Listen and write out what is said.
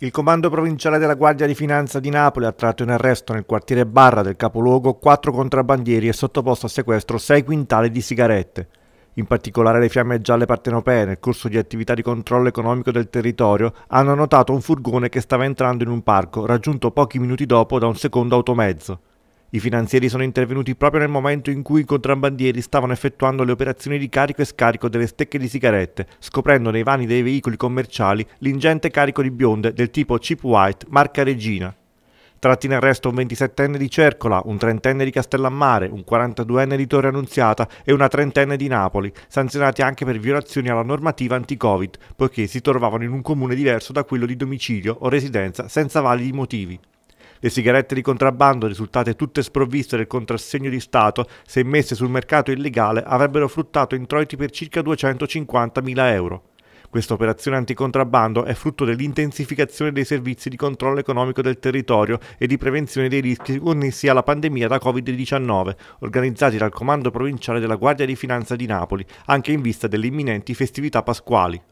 Il comando provinciale della Guardia di Finanza di Napoli ha tratto in arresto nel quartiere Barra del capoluogo quattro contrabbandieri e sottoposto a sequestro sei quintali di sigarette. In particolare le fiamme gialle partenopee, nel corso di attività di controllo economico del territorio, hanno notato un furgone che stava entrando in un parco, raggiunto pochi minuti dopo da un secondo automezzo. I finanzieri sono intervenuti proprio nel momento in cui i contrabbandieri stavano effettuando le operazioni di carico e scarico delle stecche di sigarette, scoprendo nei vani dei veicoli commerciali l'ingente carico di bionde del tipo Cheap White, marca Regina. Tratti in arresto un 27enne di Cercola, un trentenne di Castellammare, un 42enne di Torre Annunziata e una trentenne di Napoli, sanzionati anche per violazioni alla normativa anti-Covid, poiché si trovavano in un comune diverso da quello di domicilio o residenza senza validi motivi. Le sigarette di contrabbando, risultate tutte sprovviste del contrassegno di Stato, se messe sul mercato illegale, avrebbero fruttato introiti per circa 250.000 euro. Questa operazione anticontrabbando è frutto dell'intensificazione dei servizi di controllo economico del territorio e di prevenzione dei rischi connessi alla pandemia da Covid-19, organizzati dal Comando Provinciale della Guardia di Finanza di Napoli, anche in vista delle imminenti festività pasquali.